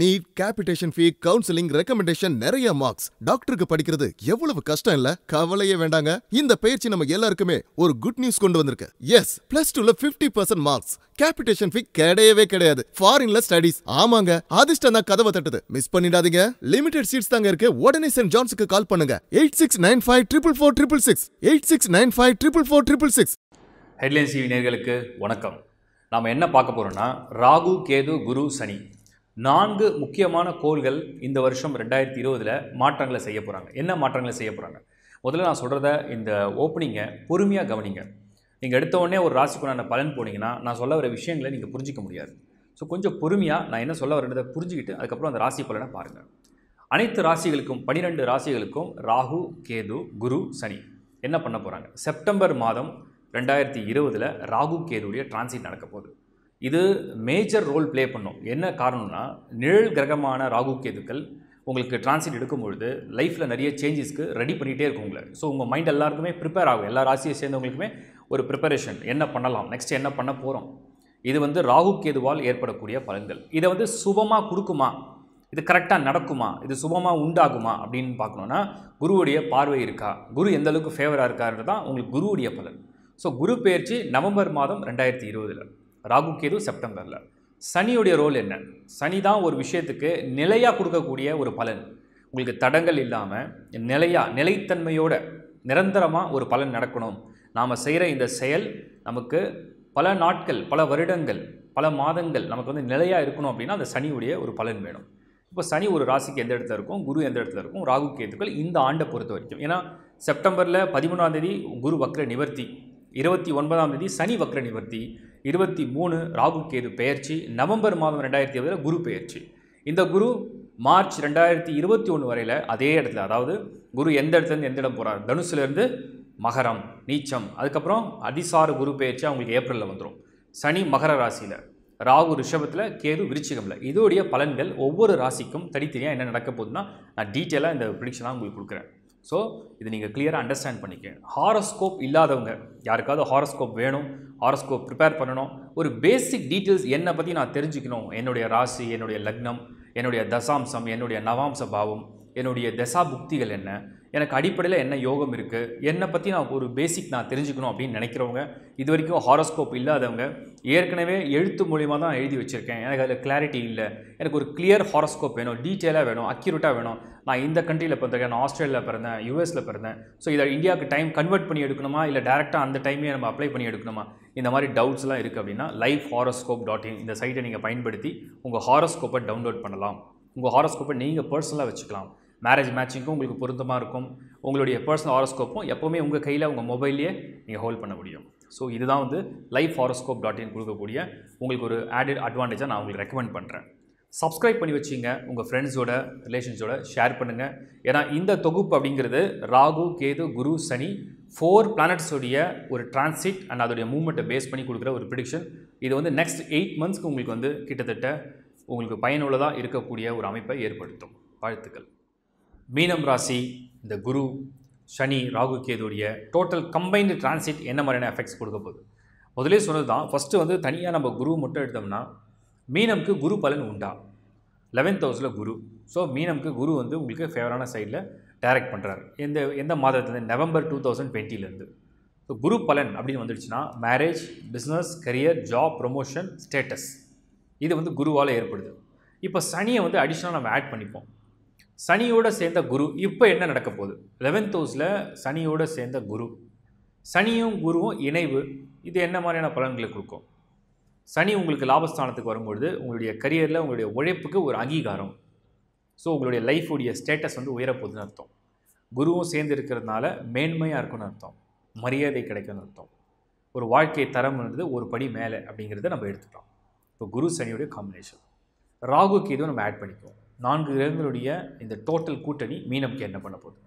NEET capitation fee counselling recommendation நிறைய marks டாக்டருக்கு படிக்கிறது எவ்வளவு கஷ்டம் இல்ல கவலையே வேண்டாங்க இந்த பயிற்சி நம்ம எல்லாருக்குமே ஒரு குட் நியூஸ் கொண்டு வந்திருக்கு எஸ் பிளஸ் டூல fifty percent marks capitation fee கிடையவே கிடையாது ஃபாரின்ல ஸ்டடிஸ் ஆமாங்க அதிர்ஷ்டம் தான் கதவை தட்டுது மிஸ் பண்ணிடாதீங்க லிமிடெட் சீட்ஸ் தாங்க இருக்கு உடனே சென்ட் ஜான்ஸுக்கு கால் பண்ணுங்க eight six nine five triple four triple six eight six nine five triple four triple six headline வணக்கம் நாம என்ன பார்க்க போறோம்னா ராகு கேது குரு சனி நான்கு முக்கியமான கோள்கள் இந்த வருஷம் ரெண்டாயிரத்தி இருபதில் மாற்றங்களை செய்ய போகிறாங்க என்ன மாற்றங்களை செய்ய போகிறாங்க முதல்ல நான் சொல்கிறத இந்த ஓப்பனிங்கை பொறுமையாக கவனிங்க நீங்கள் எடுத்த உடனே ஒரு ராசிக்குண்டான பலன் போனீங்கன்னா நான் சொல்ல வர விஷயங்களை நீங்கள் புரிஞ்சிக்க முடியாது ஸோ கொஞ்சம் பொறுமையாக நான் என்ன சொல்ல வரேன்றதை புரிஞ்சுக்கிட்டு அதுக்கப்புறம் அந்த ராசி பலனை பாருங்கள் அனைத்து ராசிகளுக்கும் பனிரெண்டு ராசிகளுக்கும் ராகு கேது குரு சனி என்ன பண்ண போகிறாங்க செப்டம்பர் மாதம் ரெண்டாயிரத்தி இருபதில் ராகு கேதுடைய டிரான்சிட் நடக்க போகுது இது மேஜர் ரோல் ப்ளே பண்ணும் என்ன காரணம்னா நிழல் கிரகமான ராகு கேதுக்கள் உங்களுக்கு டிரான்சிட் எடுக்கும் பொழுது லைஃப்பில் நிறைய சேஞ்சஸ்க்கு ரெடி பண்ணிகிட்டே இருக்கும் உங்களை ஸோ உங்கள் மைண்ட் எல்லாருக்குமே ப்ரிப்பேர் ஆகும் எல்லா ராசியை சேர்ந்தவங்களுக்குமே ஒரு ப்ரிப்பரேஷன் என்ன பண்ணலாம் நெக்ஸ்ட் என்ன பண்ண போகிறோம் இது வந்து ராகு கேதுவால் ஏற்படக்கூடிய பலன்கள் இதை வந்து சுபமாக கொடுக்குமா இது கரெக்டாக நடக்குமா இது சுபமாக உண்டாகுமா அப்படின்னு பார்க்கணுன்னா குருவுடைய பார்வை இருக்கா குரு எந்தளவுக்கு ஃபேவராக இருக்காருன்றது தான் உங்களுக்கு குருவுடைய பலன் ஸோ குரு பயிற்சி நவம்பர் மாதம் ரெண்டாயிரத்தி இருபதில் ராகு கேது செப்டம்பரில் சனியுடைய ரோல் என்ன சனி தான் ஒரு விஷயத்துக்கு நிலையாக கொடுக்கக்கூடிய ஒரு பலன் உங்களுக்கு தடங்கள் இல்லாமல் நிலையாக நிலைத்தன்மையோட நிரந்தரமாக ஒரு பலன் நடக்கணும் நாம் செய்கிற இந்த செயல் நமக்கு பல நாட்கள் பல வருடங்கள் பல மாதங்கள் நமக்கு வந்து நிலையாக இருக்கணும் அப்படின்னா அந்த சனியுடைய ஒரு பலன் வேணும் இப்போ சனி ஒரு ராசிக்கு எந்த இடத்துல இருக்கும் குரு எந்த இடத்துல இருக்கும் ராகு கேதுக்கள் இந்த ஆண்டை பொறுத்த வரைக்கும் ஏன்னா செப்டம்பரில் பதிமூணாம் தேதி குரு வக்ர நிவர்த்தி இருபத்தி ஒன்பதாம் தேதி சனி வக்ர நிவர்த்தி இருபத்தி மூணு ராகு கேது பெயர்ச்சி நவம்பர் மாதம் ரெண்டாயிரத்தி இருபதில் குரு பெயர்ச்சி இந்த குரு மார்ச் ரெண்டாயிரத்தி இருபத்தி ஒன்று வரையில் அதே இடத்துல அதாவது குரு எந்த இடத்துலேருந்து எந்த இடம் போகிறார் தனுசுலேருந்து மகரம் நீச்சம் அதுக்கப்புறம் அதிசார குரு பெயர்ச்சி அவங்களுக்கு ஏப்ரலில் வந்துடும் சனி மகர ராசியில் ராகு ரிஷபத்தில் கேது விருச்சிகமில் இதோடைய பலன்கள் ஒவ்வொரு ராசிக்கும் தனித்தனியாக என்ன நடக்க போகுதுன்னா நான் டீட்டெயிலாக இந்த ப்ரிடிக்ஷனாக உங்களுக்கு கொடுக்குறேன் ஸோ இது நீங்கள் கிளியராக அண்டர்ஸ்டாண்ட் பண்ணிக்கணும் ஹாரோஸ்கோப் இல்லாதவங்க யாருக்காவது ஹாரோஸ்கோப் வேணும் ஹாரோஸ்கோப் ப்ரிப்பேர் பண்ணணும் ஒரு பேசிக் டீட்டெயில்ஸ் என்னை பற்றி நான் தெரிஞ்சுக்கணும் என்னுடைய ராசி என்னுடைய லக்னம் என்னுடைய தசாம்சம் என்னுடைய நவாம்ச பாவம் என்னுடைய தசா புக்திகள் என்ன எனக்கு அடிப்படையில் என்ன யோகம் இருக்குது என்னை பற்றி நான் ஒரு பேசிக் நான் தெரிஞ்சுக்கணும் அப்படின்னு நினைக்கிறவங்க இது வரைக்கும் ஹாரோஸ்கோப் இல்லாதவங்க ஏற்கனவே எழுத்து மூலியமாக தான் எழுதி வச்சுருக்கேன் எனக்கு அதில் கிளாரிட்டி இல்லை எனக்கு ஒரு கிளியர் ஹாரோஸ்கோப் வேணும் டீட்டெயிலாக வேணும் அக்யூரேட்டாக வேணும் நான் இந்த கண்ட்ரியில் பிறந்திருக்கேன் நான் ஆஸ்திரேலியாவில் பிறந்தேன் யூஎஸில் பிறந்தேன் ஸோ இதை இந்தியாவுக்கு டைம் கன்வெர்ட் பண்ணி எடுக்கணுமா இல்லை டேரெக்டாக அந்த டைமே நம்ம அப்ளை பண்ணி எடுக்கணுமா இந்த மாதிரி டவுட்ஸ்லாம் இருக்குது அப்படின்னா லைஃப் ஹாரோஸ்கோப் டாட் இன் இந்த சைட்டை நீங்கள் பயன்படுத்தி உங்கள் ஹாரோஸ்கோப்பை டவுன்லோட் பண்ணலாம் உங்கள் ஹாரோஸ்கோப்பை நீங்கள் பர்சனலாக வச்சுக்கலாம் மேரேஜ் மேட்சிங்கும் உங்களுக்கு பொருத்தமாக இருக்கும் உங்களுடைய பர்சனல் ஹாரோஸ்கோப்பும் எப்போவுமே உங்கள் கையில் உங்கள் மொபைல்லையே நீங்கள் ஹோல்ட் பண்ண முடியும் ஸோ இதுதான் வந்து லைஃப் ஹாரோஸ்கோப் டாட் இன் கொடுக்கக்கூடிய உங்களுக்கு ஒரு ஆடட் அட்வான்டேஜாக நான் உங்களுக்கு ரெக்கமெண்ட் பண்ணுறேன் சப்ஸ்கிரைப் பண்ணி வச்சிங்க உங்கள் ஃப்ரெண்ட்ஸோட ரிலேஷன்ஸோட ஷேர் பண்ணுங்கள் ஏன்னா இந்த தொகுப்பு அப்படிங்கிறது ராகு கேது குரு சனி ஃபோர் பிளானட்ஸோடைய ஒரு டிரான்சிட் அண்ட் அதோடைய மூவ்மெண்ட்டை பேஸ் பண்ணி கொடுக்குற ஒரு ப்ரிடிக்ஷன் இது வந்து நெக்ஸ்ட் எயிட் மந்த்ஸ்க்கு உங்களுக்கு வந்து கிட்டத்தட்ட உங்களுக்கு பயனுள்ளதாக இருக்கக்கூடிய ஒரு அமைப்பை ஏற்படுத்தும் வாழ்த்துக்கள் மீனம் ராசி இந்த குரு சனி ராகு கேதுடைய டோட்டல் கம்பைன்டு டிரான்சிட் என்ன மாதிரியான எஃபெக்ட்ஸ் கொடுக்க போகுது முதலே சொன்னது தான் ஃபஸ்ட்டு வந்து தனியாக நம்ம குரு மட்டும் எடுத்தோம்னா மீனம்க்கு குரு பலன் உண்டா லெவன்த் ஹவுஸில் குரு ஸோ மீனம்க்கு குரு வந்து உங்களுக்கு ஃபேவரான சைடில் டைரக்ட் பண்ணுறாரு எந்த எந்த மாதத்துலேருந்து நவம்பர் டூ தௌசண்ட் டுவெண்ட்டிலேருந்து ஸோ குரு பலன் அப்படின்னு வந்துடுச்சுன்னா marriage business career job promotion status இது வந்து குருவால் ஏற்படுது இப்போ சனியை வந்து அடிஷ்னலாக நம்ம ஆட் பண்ணிப்போம் சனியோட சேர்ந்த குரு இப்போ என்ன நடக்க போகுது லெவன்த் ஹவுஸில் சனியோட சேர்ந்த குரு சனியும் குருவும் இணைவு இது என்ன மாதிரியான பலன்களை கொடுக்கும் சனி உங்களுக்கு லாபஸ்தானத்துக்கு வரும்பொழுது உங்களுடைய கரியரில் உங்களுடைய உழைப்புக்கு ஒரு அங்கீகாரம் ஸோ உங்களுடைய லைஃபுடைய ஸ்டேட்டஸ் வந்து உயரப்போகுதுன்னு அர்த்தம் குருவும் சேர்ந்து இருக்கிறதுனால மேன்மையாக இருக்கும்னு அர்த்தம் மரியாதை கிடைக்கும்னு அர்த்தம் ஒரு வாழ்க்கை தரம்ன்றது ஒரு படி மேலே அப்படிங்கிறத நம்ம எடுத்துக்கலாம் இப்போ குரு சனியுடைய காம்பினேஷன் ராகுக்கு இதுவும் நம்ம ஆட் பண்ணிக்குவோம் நான்கு கிரகங்களுடைய இந்த டோட்டல் கூட்டணி மீனம்க்கு என்ன பண்ண போகுது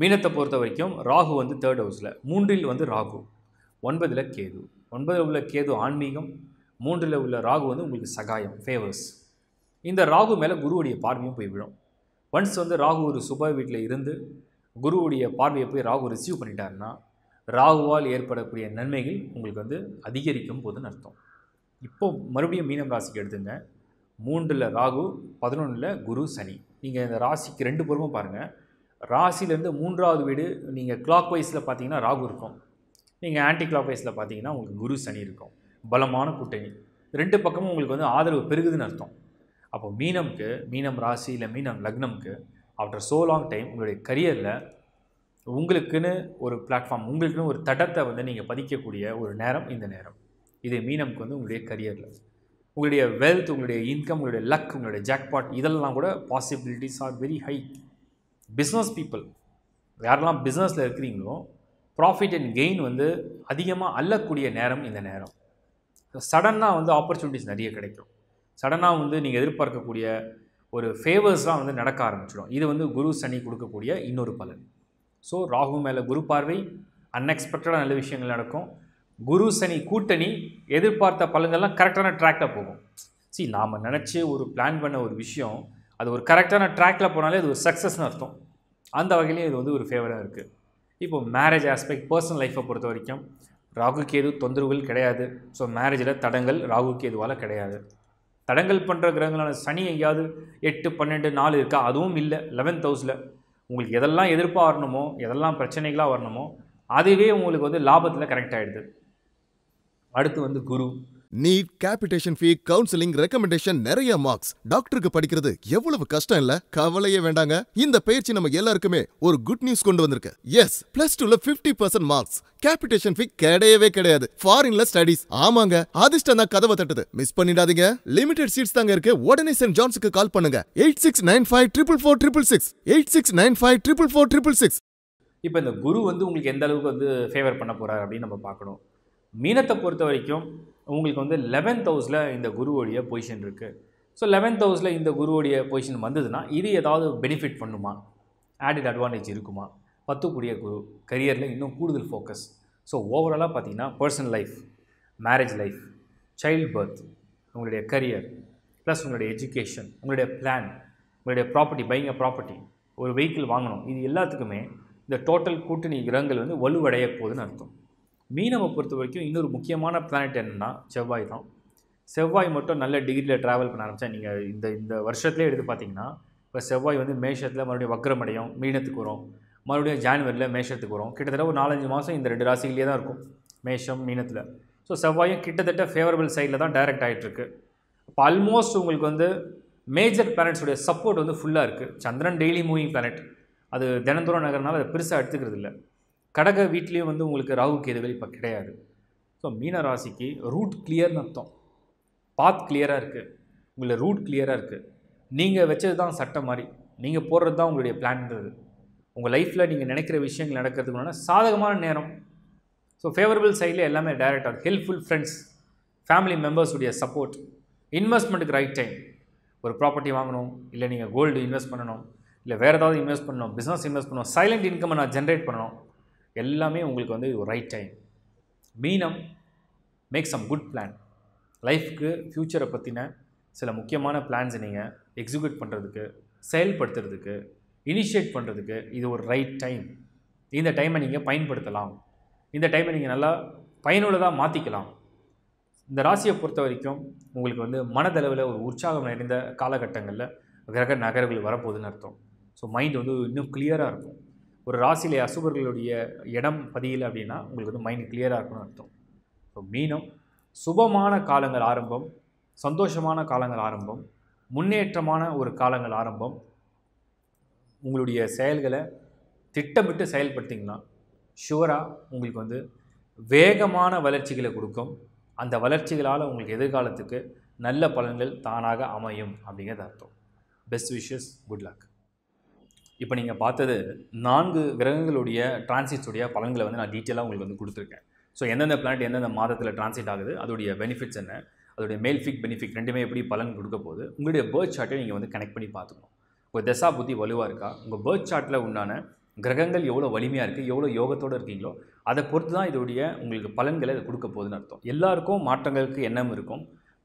மீனத்தை பொறுத்த வரைக்கும் ராகு வந்து தேர்ட் ஹவுஸில் மூன்றில் வந்து ராகு ஒன்பதில் கேது ஒன்பதில் உள்ள கேது ஆன்மீகம் மூன்றில் உள்ள ராகு வந்து உங்களுக்கு சகாயம் ஃபேவர்ஸ் இந்த ராகு மேலே குருவுடைய பார்வையும் போய் விழும் ஒன்ஸ் வந்து ராகு ஒரு சுப வீட்டில் இருந்து குருவுடைய பார்வையை போய் ராகு ரிசீவ் பண்ணிட்டாருன்னா ராகுவால் ஏற்படக்கூடிய நன்மைகள் உங்களுக்கு வந்து அதிகரிக்கும் போதுன்னு அர்த்தம் இப்போ மறுபடியும் மீனம் ராசிக்கு எடுத்துங்க மூன்றில் ராகு பதினொன்றில் குரு சனி நீங்கள் இந்த ராசிக்கு ரெண்டு பொறுமும் பாருங்கள் ராசிலேருந்து மூன்றாவது வீடு நீங்கள் கிளாக் வைஸில் பார்த்தீங்கன்னா ராகு இருக்கும் நீங்கள் ஆன்டி கிளாக் வைஸில் பார்த்தீங்கன்னா உங்களுக்கு குரு சனி இருக்கும் பலமான கூட்டணி ரெண்டு பக்கமும் உங்களுக்கு வந்து ஆதரவு பெருகுதுன்னு அர்த்தம் அப்போ மீனம்க்கு மீனம் ராசி இல்லை மீனம் லக்னம்க்கு ஆஃப்டர் ஸோ லாங் டைம் உங்களுடைய கரியரில் உங்களுக்குன்னு ஒரு பிளாட்ஃபார்ம் உங்களுக்குன்னு ஒரு தடத்தை வந்து நீங்கள் பதிக்கக்கூடிய ஒரு நேரம் இந்த நேரம் இது மீனம்க்கு வந்து உங்களுடைய கரியரில் உங்களுடைய வெல்த் உங்களுடைய இன்கம் உங்களுடைய லக் உங்களுடைய ஜாக்பாட் இதெல்லாம் கூட possibilities are very high business people யாரெல்லாம் பிஸ்னஸில் இருக்கிறீங்களோ ப்ராஃபிட் அண்ட் கெயின் வந்து அதிகமாக அல்லக்கூடிய நேரம் இந்த நேரம் சடனாக வந்து ஆப்பர்ச்சுனிட்டிஸ் நிறைய கிடைக்கும் சடனாக வந்து நீங்கள் எதிர்பார்க்கக்கூடிய ஒரு ஃபேவர்ஸ்லாம் வந்து நடக்க ஆரம்பிச்சிடும் இது வந்து குரு சனி கொடுக்கக்கூடிய இன்னொரு பலன் ஸோ ராகு மேலே குரு பார்வை அன்எக்ஸ்பெக்டடாக நல்ல விஷயங்கள் நடக்கும் குரு சனி கூட்டணி எதிர்பார்த்த பலன்கள்லாம் கரெக்டான ட்ராக்ல போகும் சி நாம் நினச்சி ஒரு பிளான் பண்ண ஒரு விஷயம் அது ஒரு கரெக்டான ட்ராக்ல போனாலே அது ஒரு சக்ஸஸ்னு அர்த்தம் அந்த வகையிலையும் இது வந்து ஒரு ஃபேவராக இருக்குது இப்போ மேரேஜ் ஆஸ்பெக்ட் பர்சனல் லைஃப்பை பொறுத்த வரைக்கும் ராகு கேது தொந்தரவுகள் கிடையாது ஸோ மேரேஜில் தடங்கள் ராகு கேதுவால் கிடையாது தடங்கள் பண்ணுற கிரகங்களான சனி எங்கேயாவது எட்டு பன்னெண்டு நாலு இருக்கா அதுவும் இல்லை லெவன்த் ஹவுஸில் உங்களுக்கு எதெல்லாம் எதிர்ப்பாக வரணுமோ எதெல்லாம் பிரச்சனைகளாக வரணுமோ அதுவே உங்களுக்கு வந்து லாபத்தில் கரெக்ட் ஆகிடுது அடுத்து வந்து Guru NEET capitation fee counselling recommendation நிறைய மார்க்ஸ் டாக்டருக்கு படிக்கிறது எவ்வளவு கஷ்டம் இல்ல கவலையே வேண்டாங்க இந்த பயிற்சி நம்ம எல்லாருக்குமே ஒரு குட் நியூஸ் கொண்டு வந்திருக்கு எஸ் பிளஸ் டூல fifty percent marks capitation fee கிடையவே கிடையாது ஃபாரின்ல ஸ்டடிஸ் ஆமாங்க அதிர்ஷ்டம் தான் கதவை தட்டுது மிஸ் பண்ணிடாதீங்க லிமிடெட் சீட்ஸ் தாங்க இருக்கு உடனே சென்ட் ஜான்ஸுக்கு கால் பண்ணுங்க eight six nine five triple four triple six eight six nine five triple four triple six இப்போ இந்த குரு வந்து உங்களுக்கு எந்த அளவுக்கு வந்து ஃபேவர் பண்ண போறாரு அப்படின்னு நம்ம பார்க்கணும் மீனத்தை பொறுத்த வரைக்கும் உங்களுக்கு வந்து லெவன்த் ஹவுஸில் இந்த குருவோடைய பொசிஷன் இருக்குது ஸோ லெவன்த் ஹவுஸில் இந்த குருவோடைய பொசிஷன் வந்ததுன்னா இது ஏதாவது பெனிஃபிட் பண்ணுமா ஆடிட் அட்வான்டேஜ் இருக்குமா பத்துக்கூடிய குரு கரியரில் இன்னும் கூடுதல் ஃபோக்கஸ் ஸோ ஓவராலாக பார்த்தீங்கன்னா personal life marriage life child birth உங்களுடைய கரியர் ப்ளஸ் உங்களுடைய எஜுகேஷன் உங்களுடைய பிளான் உங்களுடைய ப்ராப்பர்ட்டி பையிங் அ ப்ராப்பர்ட்டி ஒரு வெஹிக்கிள் வாங்கணும் இது எல்லாத்துக்குமே இந்த டோட்டல் கூட்டணி கிரகங்கள் வந்து வலுவடைய போகுதுன்னு அர்த்தம் மீனவை பொறுத்த வரைக்கும் இன்னொரு முக்கியமான பிளானட் என்னென்னா செவ்வாய் தான் செவ்வாய் மட்டும் நல்ல டிகிரியில் ட்ராவல் பண்ண ஆரம்பித்தா நீங்கள் இந்த இந்த வருஷத்துலேயே எடுத்து பார்த்தீங்கன்னா இப்போ செவ்வாய் வந்து மேஷத்தில் மறுபடியும் வக்ரமடையும் மீனத்துக்கு வரும் மறுபடியும் ஜான்வரியில் மேஷத்துக்கு வரும் கிட்டத்தட்ட ஒரு நாலஞ்சு மாதம் இந்த ரெண்டு ராசிகளே தான் இருக்கும் மேஷம் மீனத்தில் ஸோ செவ்வாயும் கிட்டத்தட்ட ஃபேவரபிள் சைடில் தான் டைரக்ட் ஆகிட்டுருக்கு இப்போ ஆல்மோஸ்ட் உங்களுக்கு வந்து மேஜர் பிளானட்ஸுடைய சப்போர்ட் வந்து ஃபுல்லாக இருக்குது சந்திரன் டெய்லி மூவிங் பிளானட் அது தினந்தோறும் நகரனால அதை பெருசாக எடுத்துக்கிறது இல்லை கடக வீட்லேயே வந்து உங்களுக்கு ராகு கேதுகள் இப்போ கிடையாது ஸோ மீன ராசிக்கு ரூட் கிளியர்னு அர்த்தம் பாத் கிளியராக இருக்குது உங்களை ரூட் கிளியராக இருக்குது நீங்கள் வச்சது தான் சட்டம் மாதிரி நீங்கள் போடுறது தான் உங்களுடைய பிளான்ன்றது உங்கள் லைஃப்பில் நீங்கள் நினைக்கிற விஷயங்கள் நடக்கிறதுக்கு முன்னாடி சாதகமான நேரம் ஸோ ஃபேவரபிள் சைடில் எல்லாமே டைரக்டாக ஹெல்ப்ஃபுல் ஃப்ரெண்ட்ஸ் ஃபேமிலி மெம்பர்ஸுடைய சப்போர்ட் இன்வெஸ்ட்மெண்ட்டுக்கு ரைட் டைம் ஒரு ப்ராப்பர்ட்டி வாங்கணும் இல்லை நீங்கள் கோல்டு இன்வெஸ்ட் பண்ணணும் இல்லை வேறு ஏதாவது இன்வெஸ்ட் பண்ணணும் பிஸ்னஸ் இன்வெஸ்ட் பண்ணணும் சைலண்ட் இன்கம் நான் ஜென்ரேட் பண்ணணும் எல்லாமே உங்களுக்கு வந்து ரைட் டைம் மீனம் மேக் சம் குட் பிளான் லைஃப்க்கு ஃப்யூச்சரை பற்றின சில முக்கியமான பிளான்ஸ் நீங்கள் எக்ஸிக்யூட் பண்ணுறதுக்கு செயல்படுத்துறதுக்கு இனிஷியேட் பண்ணுறதுக்கு இது ஒரு ரைட் டைம் இந்த டைமை நீங்கள் பயன்படுத்தலாம் இந்த டைமை நீங்கள் நல்லா பயனுள்ளதாக மாற்றிக்கலாம் இந்த ராசியை பொறுத்த வரைக்கும் உங்களுக்கு வந்து மனதளவில் ஒரு உற்சாகம் நிறைந்த காலகட்டங்களில் கிரக நகர்வுகள் வரப்போகுதுன்னு அர்த்தம் ஸோ மைண்ட் வந்து இன்னும் கிளியராக இருக்கும் ஒரு ராசியில் அசுபர்களுடைய இடம் பதியலை அப்படின்னா உங்களுக்கு வந்து மைண்ட் கிளியராக இருக்கணும்னு அர்த்தம் ஸோ மீனம் சுபமான காலங்கள் ஆரம்பம் சந்தோஷமான காலங்கள் ஆரம்பம் முன்னேற்றமான ஒரு காலங்கள் ஆரம்பம் உங்களுடைய செயல்களை திட்டமிட்டு செயல்படுத்திங்கன்னா ஷுவராக உங்களுக்கு வந்து வேகமான வளர்ச்சிகளை கொடுக்கும் அந்த வளர்ச்சிகளால் உங்களுக்கு எதிர்காலத்துக்கு நல்ல பலன்கள் தானாக அமையும் அப்படிங்கிறது அர்த்தம் பெஸ்ட் விஷஸ் குட் லக் இப்போ நீங்கள் பார்த்தது நான்கு கிரகங்களுடைய டிரான்சிட்ஸுடைய பலன்களை வந்து நான் டீட்டெயிலாக உங்களுக்கு வந்து கொடுத்துருக்கேன் ஸோ எந்தெந்த பிளானட் எந்தெந்த மாதத்தில் டிரான்சிட் ஆகுது அதோடைய பெனிஃபிட்ஸ் என்ன அதோடைய மேல்ஃபிக் பெனிஃபிட் ரெண்டுமே எப்படி பலன் கொடுக்க போகுது உங்களுடைய பேர்த் சார்ட்டை நீங்கள் வந்து கனெக்ட் பண்ணி பார்த்துக்கணும் உங்கள் தசா புத்தி வலுவாக இருக்கா உங்கள் பேர்த் சார்ட்டில் உண்டான கிரகங்கள் எவ்வளோ வலிமையாக இருக்குது எவ்வளோ யோகத்தோடு இருக்கீங்களோ அதை பொறுத்து தான் இதோடைய உங்களுக்கு பலன்களை அதை கொடுக்க போகுதுன்னு அர்த்தம் எல்லாருக்கும் மாற்றங்களுக்கு எண்ணம் இருக்கும்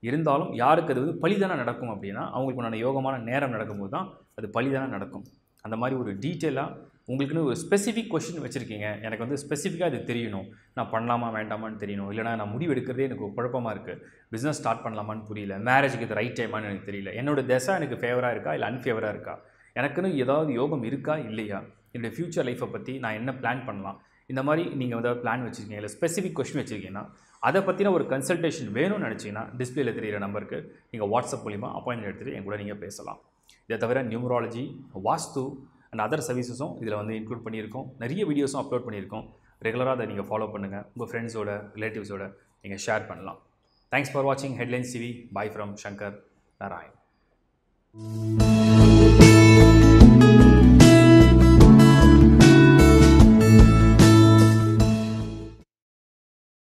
இருந்தாலும் யாருக்கு அது வந்து பழிதானே நடக்கும் அப்படின்னா அவங்களுக்கு உண்டான யோகமான நேரம் நடக்கும்போது தான் அது பலிதான நடக்கும் அந்த மாதிரி ஒரு டீட்டெயிலாக உங்களுக்குன்னு ஒரு ஸ்பெசிஃபிக் கொஷின் வச்சுருக்கீங்க எனக்கு வந்து ஸ்பெசிஃபிக்காக இது தெரியணும் நான் பண்ணலாமா வேண்டாமான்னு தெரியணும் இல்லைனா நான் முடிவு எடுக்கிறதே எனக்கு குழப்பமாக இருக்குது பிஸ்னஸ் ஸ்டார்ட் பண்ணலாமான்னு புரியல மேரேஜுக்கு இது ரைட் டைமான்னு எனக்கு தெரியல என்னோடய திசை எனக்கு ஃபேவராக இருக்கா இல்லை அன்ஃபேவராக இருக்கா எனக்குன்னு ஏதாவது யோகம் இருக்கா இல்லையா என்னுடைய ஃப்யூச்சர் லைஃப்பை பற்றி நான் என்ன பிளான் பண்ணலாம் இந்த மாதிரி நீங்கள் ஏதாவது பிளான் வச்சுருக்கீங்க இல்லை ஸ்பெசிஃபிக் கொஷின் வச்சுருக்கீங்கன்னா அதை பற்றின ஒரு கன்சல்டேஷன் வேணும்னு நினச்சிங்கன்னா டிஸ்பிளேல தெரியிற நம்பருக்கு நீங்கள் வாட்ஸ்அப் மூலிமா அப்பாயின்மெண்ட் எடுத்துகிட்டு என் கூட நீங்கள் பேசலாம் இதை தவிர நியூமராலஜி வாஸ்து அண்ட் அதர் சர்வீசஸும் இதில் வந்து இன்க்ளூட் பண்ணியிருக்கோம் நிறைய வீடியோஸும் அப்லோட் பண்ணியிருக்கோம் ரெகுலராக அதை நீங்கள் ஃபாலோ பண்ணுங்கள் உங்கள் ஃப்ரெண்ட்ஸோட ரிலேட்டிவ்ஸோட நீங்கள் ஷேர் பண்ணலாம் தேங்க்ஸ் ஃபார் வாட்சிங் headlines TV bye from Shankar Narayan